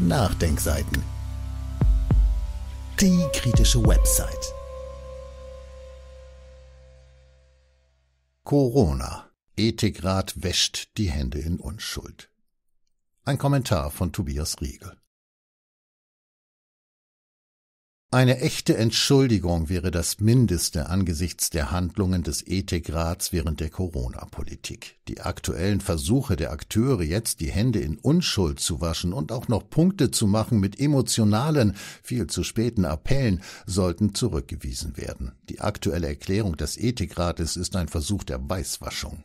Nachdenkseiten. Die kritische Website. Corona. Ethikrat wäscht die Hände in Unschuld. Ein Kommentar von Tobias Riegel. Eine echte Entschuldigung wäre das Mindeste angesichts der Handlungen des Ethikrats während der Corona-Politik. Die aktuellen Versuche der Akteure, jetzt die Hände in Unschuld zu waschen und auch noch Punkte zu machen mit emotionalen, viel zu späten Appellen, sollten zurückgewiesen werden. Die aktuelle Erklärung des Ethikrates ist ein Versuch der Weißwaschung.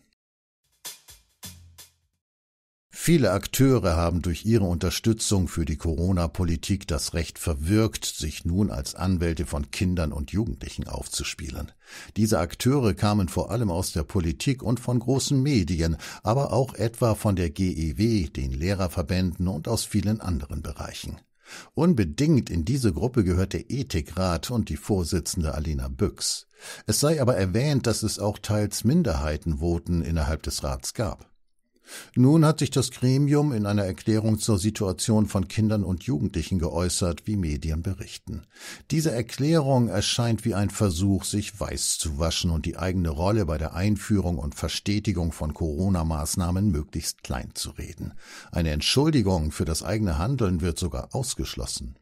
Viele Akteure haben durch ihre Unterstützung für die Corona-Politik das Recht verwirkt, sich nun als Anwälte von Kindern und Jugendlichen aufzuspielen. Diese Akteure kamen vor allem aus der Politik und von großen Medien, aber auch etwa von der GEW, den Lehrerverbänden und aus vielen anderen Bereichen. Unbedingt in diese Gruppe gehört der Ethikrat und die Vorsitzende Alina Büchs. Es sei aber erwähnt, dass es auch teils Minderheitenvoten innerhalb des Rats gab. Nun hat sich das Gremium in einer Erklärung zur Situation von Kindern und Jugendlichen geäußert, wie Medien berichten. Diese Erklärung erscheint wie ein Versuch, sich weiß zu waschen und die eigene Rolle bei der Einführung und Verstetigung von Corona-Maßnahmen möglichst klein zu reden. Eine Entschuldigung für das eigene Handeln wird sogar ausgeschlossen.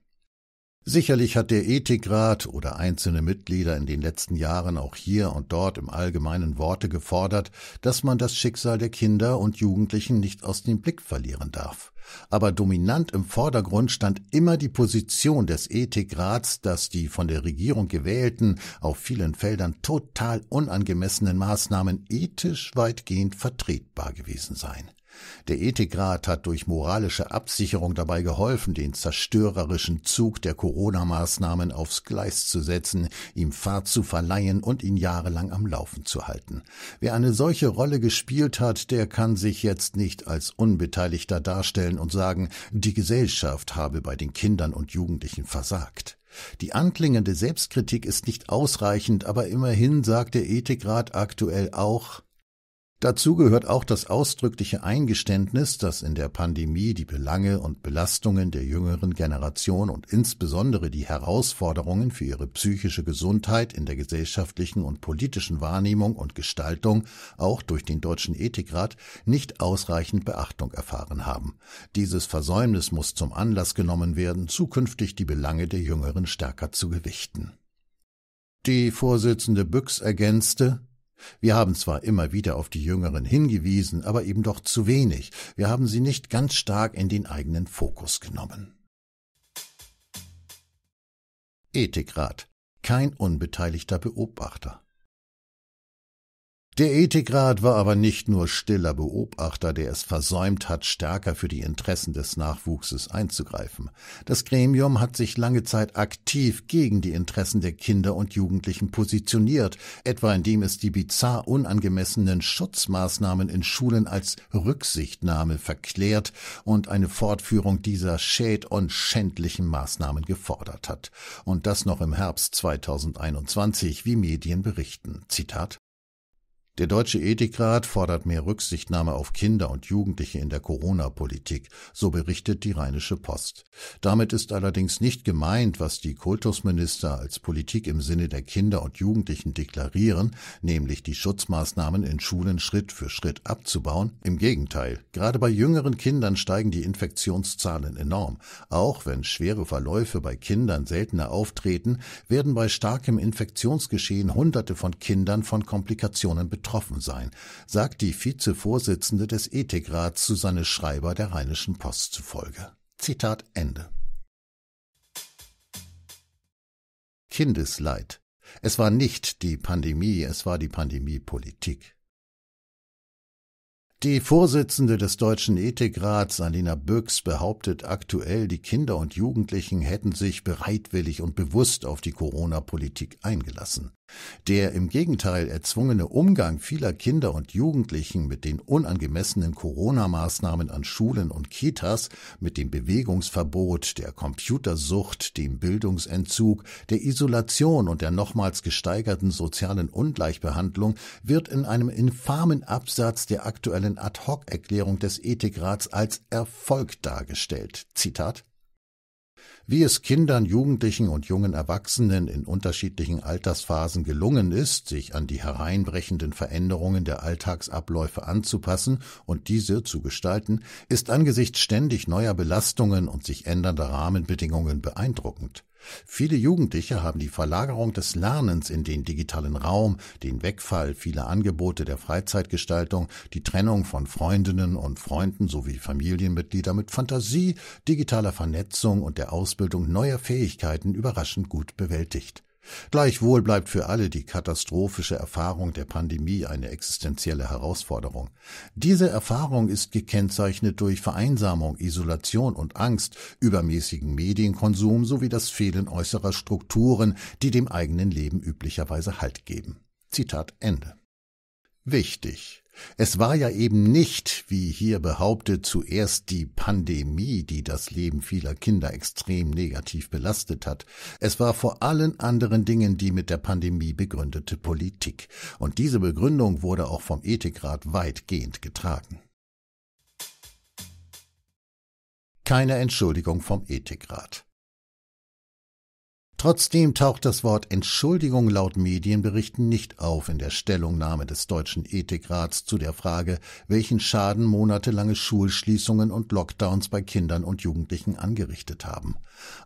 Sicherlich hat der Ethikrat oder einzelne Mitglieder in den letzten Jahren auch hier und dort im Allgemeinen Worte gefordert, dass man das Schicksal der Kinder und Jugendlichen nicht aus dem Blick verlieren darf. Aber dominant im Vordergrund stand immer die Position des Ethikrats, dass die von der Regierung gewählten, auf vielen Feldern total unangemessenen Maßnahmen ethisch weitgehend vertretbar gewesen seien. Der Ethikrat hat durch moralische Absicherung dabei geholfen, den zerstörerischen Zug der Corona-Maßnahmen aufs Gleis zu setzen, ihm Fahrt zu verleihen und ihn jahrelang am Laufen zu halten. Wer eine solche Rolle gespielt hat, der kann sich jetzt nicht als Unbeteiligter darstellen und sagen, die Gesellschaft habe bei den Kindern und Jugendlichen versagt. Die anklingende Selbstkritik ist nicht ausreichend, aber immerhin sagt der Ethikrat aktuell auch, Dazu gehört auch das ausdrückliche Eingeständnis, dass in der Pandemie die Belange und Belastungen der jüngeren Generation und insbesondere die Herausforderungen für ihre psychische Gesundheit in der gesellschaftlichen und politischen Wahrnehmung und Gestaltung auch durch den Deutschen Ethikrat nicht ausreichend Beachtung erfahren haben. Dieses Versäumnis muss zum Anlass genommen werden, zukünftig die Belange der Jüngeren stärker zu gewichten. Die Vorsitzende Büchs ergänzte, wir haben zwar immer wieder auf die Jüngeren hingewiesen, aber eben doch zu wenig. Wir haben sie nicht ganz stark in den eigenen Fokus genommen. Ethikrat. Kein unbeteiligter Beobachter. Der Ethikrat war aber nicht nur stiller Beobachter, der es versäumt hat, stärker für die Interessen des Nachwuchses einzugreifen. Das Gremium hat sich lange Zeit aktiv gegen die Interessen der Kinder und Jugendlichen positioniert, etwa indem es die bizarr unangemessenen Schutzmaßnahmen in Schulen als Rücksichtnahme verklärt und eine Fortführung dieser schäd- und schändlichen Maßnahmen gefordert hat. Und das noch im Herbst 2021, wie Medien berichten. Zitat der Deutsche Ethikrat fordert mehr Rücksichtnahme auf Kinder und Jugendliche in der Corona-Politik, so berichtet die Rheinische Post. Damit ist allerdings nicht gemeint, was die Kultusminister als Politik im Sinne der Kinder und Jugendlichen deklarieren, nämlich die Schutzmaßnahmen in Schulen Schritt für Schritt abzubauen. Im Gegenteil, gerade bei jüngeren Kindern steigen die Infektionszahlen enorm. Auch wenn schwere Verläufe bei Kindern seltener auftreten, werden bei starkem Infektionsgeschehen Hunderte von Kindern von Komplikationen betroffen betroffen sein, sagt die Vizevorsitzende des Ethikrats zu Susanne Schreiber der Rheinischen Post zufolge. Zitat Ende. Kindesleid. Es war nicht die Pandemie, es war die Pandemiepolitik. Die Vorsitzende des Deutschen Ethikrats, Alina Büchs, behauptet aktuell, die Kinder und Jugendlichen hätten sich bereitwillig und bewusst auf die Corona-Politik eingelassen. Der im Gegenteil erzwungene Umgang vieler Kinder und Jugendlichen mit den unangemessenen Corona-Maßnahmen an Schulen und Kitas, mit dem Bewegungsverbot, der Computersucht, dem Bildungsentzug, der Isolation und der nochmals gesteigerten sozialen Ungleichbehandlung wird in einem infamen Absatz der aktuellen Ad-hoc-Erklärung des Ethikrats als Erfolg dargestellt. Zitat wie es Kindern, Jugendlichen und jungen Erwachsenen in unterschiedlichen Altersphasen gelungen ist, sich an die hereinbrechenden Veränderungen der Alltagsabläufe anzupassen und diese zu gestalten, ist angesichts ständig neuer Belastungen und sich ändernder Rahmenbedingungen beeindruckend. Viele Jugendliche haben die Verlagerung des Lernens in den digitalen Raum, den Wegfall vieler Angebote der Freizeitgestaltung, die Trennung von Freundinnen und Freunden sowie Familienmitglieder mit Fantasie, digitaler Vernetzung und der Aus Ausbildung neuer Fähigkeiten überraschend gut bewältigt. Gleichwohl bleibt für alle die katastrophische Erfahrung der Pandemie eine existenzielle Herausforderung. Diese Erfahrung ist gekennzeichnet durch Vereinsamung, Isolation und Angst, übermäßigen Medienkonsum sowie das Fehlen äußerer Strukturen, die dem eigenen Leben üblicherweise Halt geben. Zitat Ende wichtig. Es war ja eben nicht, wie hier behauptet, zuerst die Pandemie, die das Leben vieler Kinder extrem negativ belastet hat. Es war vor allen anderen Dingen die mit der Pandemie begründete Politik. Und diese Begründung wurde auch vom Ethikrat weitgehend getragen. Keine Entschuldigung vom Ethikrat. Trotzdem taucht das Wort Entschuldigung laut Medienberichten nicht auf in der Stellungnahme des Deutschen Ethikrats zu der Frage, welchen Schaden monatelange Schulschließungen und Lockdowns bei Kindern und Jugendlichen angerichtet haben.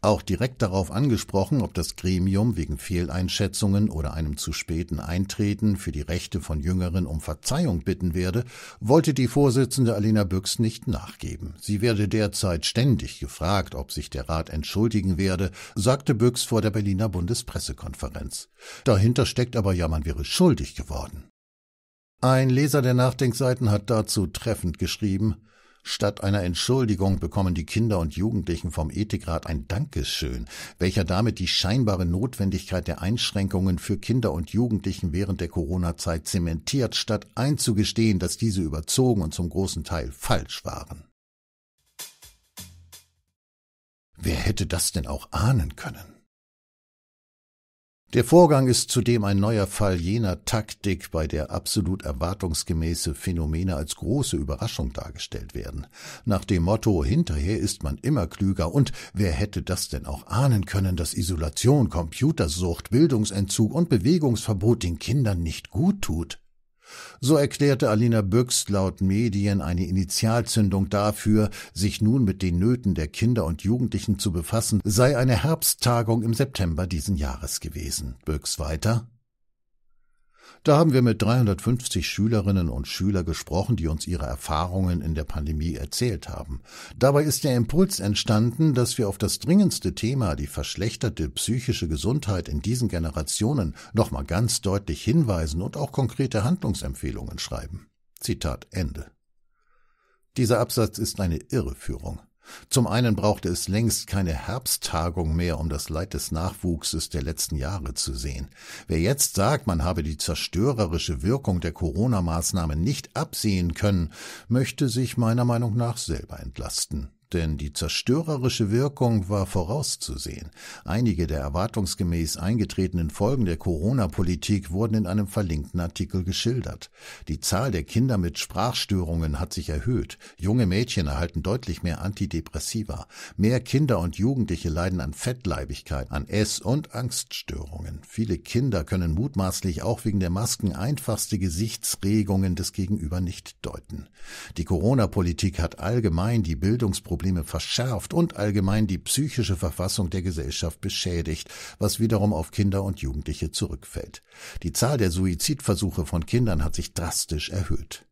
Auch direkt darauf angesprochen, ob das Gremium wegen Fehleinschätzungen oder einem zu späten Eintreten für die Rechte von Jüngeren um Verzeihung bitten werde, wollte die Vorsitzende Alena Büchs nicht nachgeben. Sie werde derzeit ständig gefragt, ob sich der Rat entschuldigen werde, sagte Büchs vor der Berliner Bundespressekonferenz. Dahinter steckt aber ja, man wäre schuldig geworden. Ein Leser der Nachdenkseiten hat dazu treffend geschrieben, Statt einer Entschuldigung bekommen die Kinder und Jugendlichen vom Ethikrat ein Dankeschön, welcher damit die scheinbare Notwendigkeit der Einschränkungen für Kinder und Jugendlichen während der Corona-Zeit zementiert, statt einzugestehen, dass diese überzogen und zum großen Teil falsch waren. Wer hätte das denn auch ahnen können? Der Vorgang ist zudem ein neuer Fall jener Taktik, bei der absolut erwartungsgemäße Phänomene als große Überraschung dargestellt werden. Nach dem Motto hinterher ist man immer klüger und wer hätte das denn auch ahnen können, dass Isolation, Computersucht, Bildungsentzug und Bewegungsverbot den Kindern nicht gut tut? So erklärte Alina Büchs laut Medien eine Initialzündung dafür, sich nun mit den Nöten der Kinder und Jugendlichen zu befassen, sei eine Herbsttagung im September diesen Jahres gewesen. Büchs weiter da haben wir mit 350 Schülerinnen und Schülern gesprochen, die uns ihre Erfahrungen in der Pandemie erzählt haben. Dabei ist der Impuls entstanden, dass wir auf das dringendste Thema, die verschlechterte psychische Gesundheit in diesen Generationen, nochmal ganz deutlich hinweisen und auch konkrete Handlungsempfehlungen schreiben. Zitat Ende. Dieser Absatz ist eine Irreführung. Zum einen brauchte es längst keine Herbsttagung mehr, um das Leid des Nachwuchses der letzten Jahre zu sehen. Wer jetzt sagt, man habe die zerstörerische Wirkung der Corona-Maßnahmen nicht absehen können, möchte sich meiner Meinung nach selber entlasten denn die zerstörerische Wirkung war vorauszusehen. Einige der erwartungsgemäß eingetretenen Folgen der Corona-Politik wurden in einem verlinkten Artikel geschildert. Die Zahl der Kinder mit Sprachstörungen hat sich erhöht. Junge Mädchen erhalten deutlich mehr Antidepressiva. Mehr Kinder und Jugendliche leiden an Fettleibigkeit, an Ess- und Angststörungen. Viele Kinder können mutmaßlich auch wegen der Masken einfachste Gesichtsregungen des Gegenüber nicht deuten. Die Corona-Politik hat allgemein die Bildungsprogramme Probleme verschärft und allgemein die psychische Verfassung der Gesellschaft beschädigt, was wiederum auf Kinder und Jugendliche zurückfällt. Die Zahl der Suizidversuche von Kindern hat sich drastisch erhöht.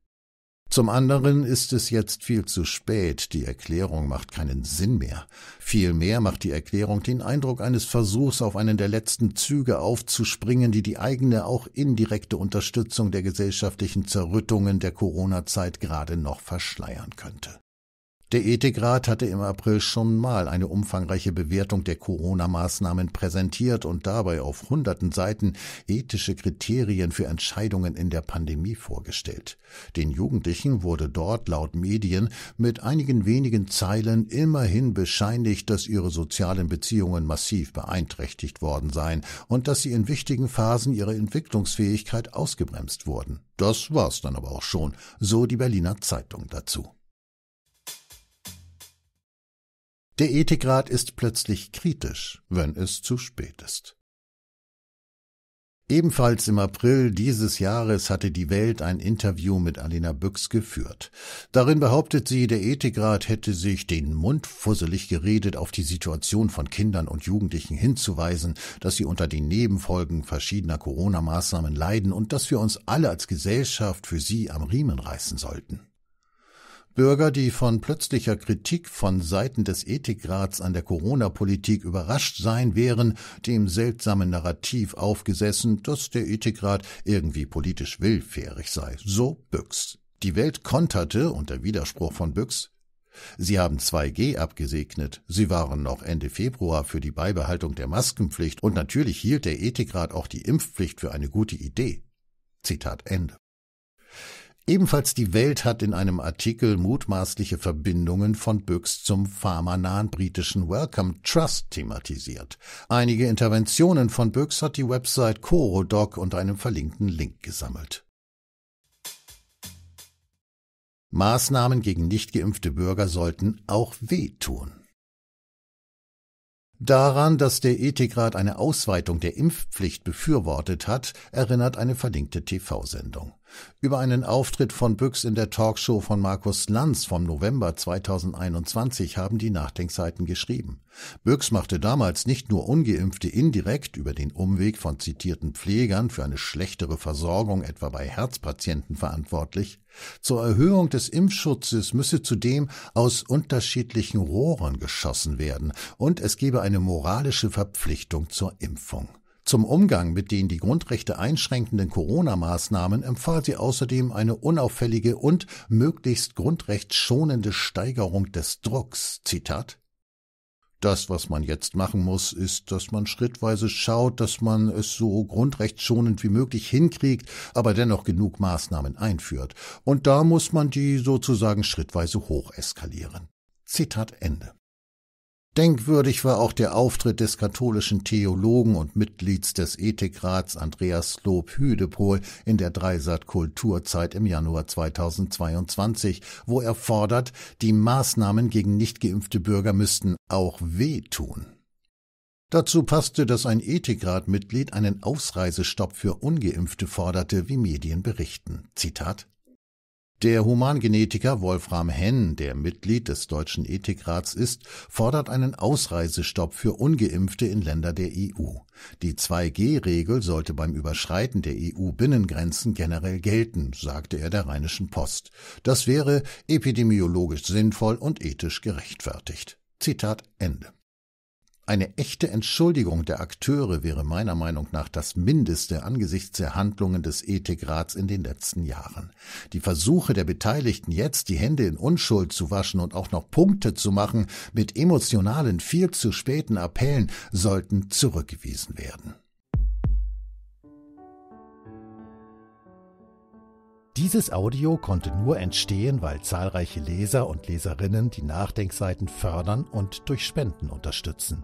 Zum anderen ist es jetzt viel zu spät, die Erklärung macht keinen Sinn mehr. Vielmehr macht die Erklärung den Eindruck eines Versuchs, auf einen der letzten Züge aufzuspringen, die die eigene, auch indirekte Unterstützung der gesellschaftlichen Zerrüttungen der Corona-Zeit gerade noch verschleiern könnte. Der Ethikrat hatte im April schon mal eine umfangreiche Bewertung der Corona-Maßnahmen präsentiert und dabei auf hunderten Seiten ethische Kriterien für Entscheidungen in der Pandemie vorgestellt. Den Jugendlichen wurde dort laut Medien mit einigen wenigen Zeilen immerhin bescheinigt, dass ihre sozialen Beziehungen massiv beeinträchtigt worden seien und dass sie in wichtigen Phasen ihrer Entwicklungsfähigkeit ausgebremst wurden. Das war's dann aber auch schon, so die Berliner Zeitung dazu. Der Ethikrat ist plötzlich kritisch, wenn es zu spät ist. Ebenfalls im April dieses Jahres hatte die Welt ein Interview mit Alena Büchs geführt. Darin behauptet sie, der Ethikrat hätte sich den Mund fusselig geredet, auf die Situation von Kindern und Jugendlichen hinzuweisen, dass sie unter den Nebenfolgen verschiedener Corona-Maßnahmen leiden und dass wir uns alle als Gesellschaft für sie am Riemen reißen sollten. Bürger, die von plötzlicher Kritik von Seiten des Ethikrats an der Corona-Politik überrascht sein, wären dem seltsamen Narrativ aufgesessen, dass der Ethikrat irgendwie politisch willfährig sei. So Büchs. Die Welt konterte unter Widerspruch von Büchs. Sie haben 2G abgesegnet. Sie waren noch Ende Februar für die Beibehaltung der Maskenpflicht und natürlich hielt der Ethikrat auch die Impfpflicht für eine gute Idee. Zitat Ende. Ebenfalls die Welt hat in einem Artikel mutmaßliche Verbindungen von Büchs zum pharmanahen britischen Welcome Trust thematisiert. Einige Interventionen von Büchs hat die Website Corodoc unter einem verlinkten Link gesammelt. Maßnahmen gegen nicht geimpfte Bürger sollten auch wehtun. Daran, dass der Ethikrat eine Ausweitung der Impfpflicht befürwortet hat, erinnert eine verlinkte TV-Sendung. Über einen Auftritt von Büchs in der Talkshow von Markus Lanz vom November 2021 haben die Nachdenkseiten geschrieben. Büchs machte damals nicht nur Ungeimpfte indirekt über den Umweg von zitierten Pflegern für eine schlechtere Versorgung etwa bei Herzpatienten verantwortlich, zur Erhöhung des Impfschutzes müsse zudem aus unterschiedlichen Rohren geschossen werden und es gebe eine moralische Verpflichtung zur Impfung. Zum Umgang mit den die Grundrechte einschränkenden Corona-Maßnahmen empfahl sie außerdem eine unauffällige und möglichst grundrechtsschonende Steigerung des Drucks. Zitat das, was man jetzt machen muss, ist, dass man schrittweise schaut, dass man es so grundrechtsschonend wie möglich hinkriegt, aber dennoch genug Maßnahmen einführt. Und da muss man die sozusagen schrittweise hocheskalieren. Zitat Ende. Denkwürdig war auch der Auftritt des katholischen Theologen und Mitglieds des Ethikrats Andreas Lob Hüdepol in der Dreisat Kulturzeit im Januar 2022, wo er fordert, die Maßnahmen gegen nicht geimpfte Bürger müssten auch wehtun. Dazu passte, dass ein Ethikratmitglied einen Ausreisestopp für Ungeimpfte forderte, wie Medien berichten. Zitat der Humangenetiker Wolfram Henn, der Mitglied des Deutschen Ethikrats ist, fordert einen Ausreisestopp für Ungeimpfte in Länder der EU. Die 2G-Regel sollte beim Überschreiten der EU-Binnengrenzen generell gelten, sagte er der Rheinischen Post. Das wäre epidemiologisch sinnvoll und ethisch gerechtfertigt. Zitat Ende. Eine echte Entschuldigung der Akteure wäre meiner Meinung nach das Mindeste angesichts der Handlungen des Ethikrats in den letzten Jahren. Die Versuche der Beteiligten jetzt, die Hände in Unschuld zu waschen und auch noch Punkte zu machen, mit emotionalen, viel zu späten Appellen, sollten zurückgewiesen werden. Dieses Audio konnte nur entstehen, weil zahlreiche Leser und Leserinnen die Nachdenkseiten fördern und durch Spenden unterstützen.